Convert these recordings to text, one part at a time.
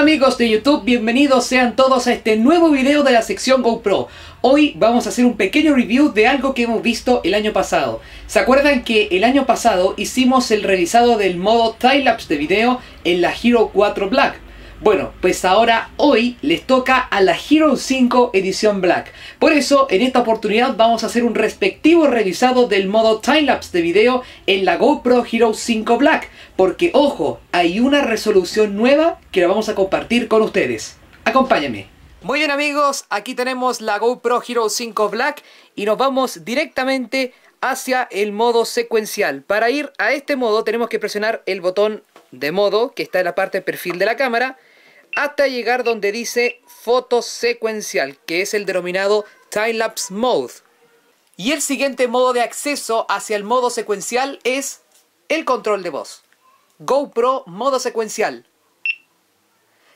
Hola amigos de YouTube, bienvenidos sean todos a este nuevo video de la sección GoPro. Hoy vamos a hacer un pequeño review de algo que hemos visto el año pasado. ¿Se acuerdan que el año pasado hicimos el revisado del modo time de video en la Hero 4 Black? Bueno, pues ahora hoy les toca a la Hero 5 edición Black. Por eso, en esta oportunidad vamos a hacer un respectivo revisado del modo timelapse de video en la GoPro Hero 5 Black. Porque, ojo, hay una resolución nueva que la vamos a compartir con ustedes. Acompáñenme. Muy bien amigos, aquí tenemos la GoPro Hero 5 Black y nos vamos directamente hacia el modo secuencial. Para ir a este modo tenemos que presionar el botón de modo que está en la parte perfil de la cámara hasta llegar donde dice foto secuencial, que es el denominado Lapse mode. Y el siguiente modo de acceso hacia el modo secuencial es el control de voz. GoPro modo secuencial.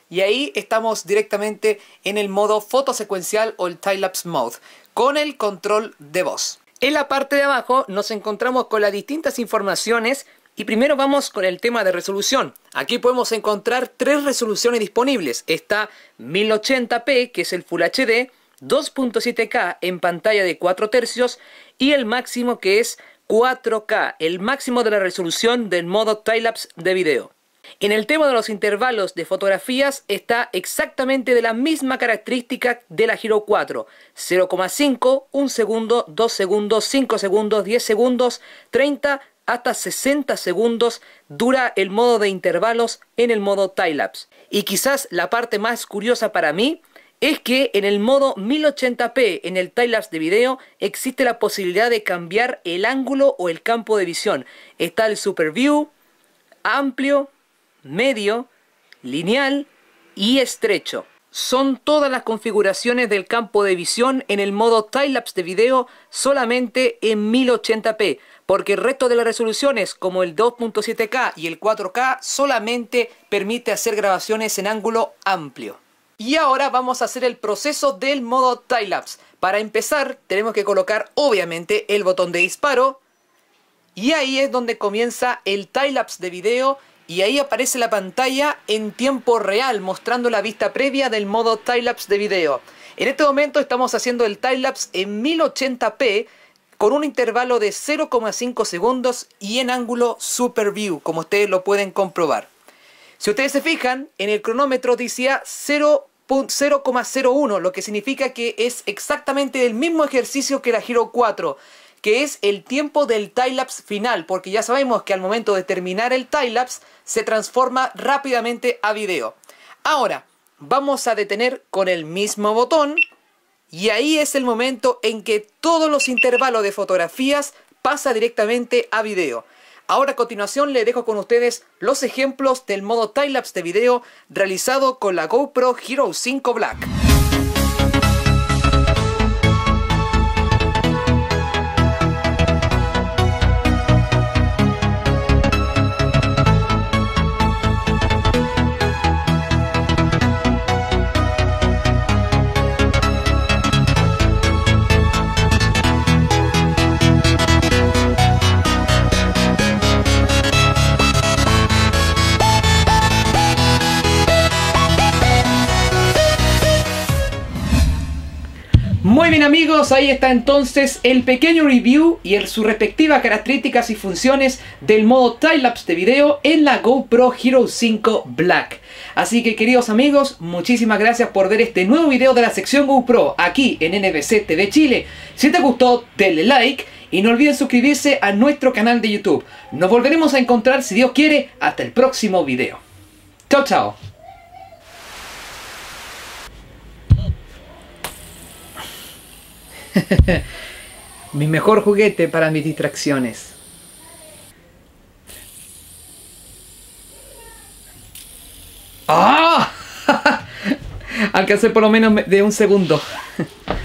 Y ahí estamos directamente en el modo Foto Secuencial o el Lapse mode, con el control de voz. En la parte de abajo nos encontramos con las distintas informaciones y primero vamos con el tema de resolución. Aquí podemos encontrar tres resoluciones disponibles. Está 1080p, que es el Full HD, 2.7K en pantalla de 4 tercios y el máximo que es 4K, el máximo de la resolución del modo Timelapse de video. En el tema de los intervalos de fotografías está exactamente de la misma característica de la Giro 4. 0,5, 1 segundo, 2 segundos, 5 segundos, 10 segundos, 30, hasta 60 segundos dura el modo de intervalos en el modo tilapse. Y quizás la parte más curiosa para mí es que en el modo 1080p en el tilapse de video existe la posibilidad de cambiar el ángulo o el campo de visión. Está el super view, amplio, medio, lineal y estrecho son todas las configuraciones del campo de visión en el modo lapse de video solamente en 1080p, porque el resto de las resoluciones como el 2.7K y el 4K solamente permite hacer grabaciones en ángulo amplio. Y ahora vamos a hacer el proceso del modo lapse Para empezar tenemos que colocar obviamente el botón de disparo y ahí es donde comienza el lapse de video y ahí aparece la pantalla en tiempo real mostrando la vista previa del modo lapse de video. En este momento estamos haciendo el timelapse en 1080p con un intervalo de 0,5 segundos y en ángulo super view, como ustedes lo pueden comprobar. Si ustedes se fijan, en el cronómetro decía 0,01, lo que significa que es exactamente el mismo ejercicio que la giro 4, que es el tiempo del time-lapse final, porque ya sabemos que al momento de terminar el time-lapse se transforma rápidamente a video. Ahora, vamos a detener con el mismo botón y ahí es el momento en que todos los intervalos de fotografías pasa directamente a video. Ahora a continuación le dejo con ustedes los ejemplos del modo time-lapse de video realizado con la GoPro Hero 5 Black. Muy bien amigos, ahí está entonces el pequeño review y sus respectivas características y funciones del modo time de video en la GoPro Hero 5 Black. Así que queridos amigos, muchísimas gracias por ver este nuevo video de la sección GoPro aquí en NBC TV Chile. Si te gustó, dale like y no olviden suscribirse a nuestro canal de YouTube. Nos volveremos a encontrar si Dios quiere hasta el próximo video. Chao, chao. Mi mejor juguete para mis distracciones. ¡Ah! Alcancé por lo menos de un segundo.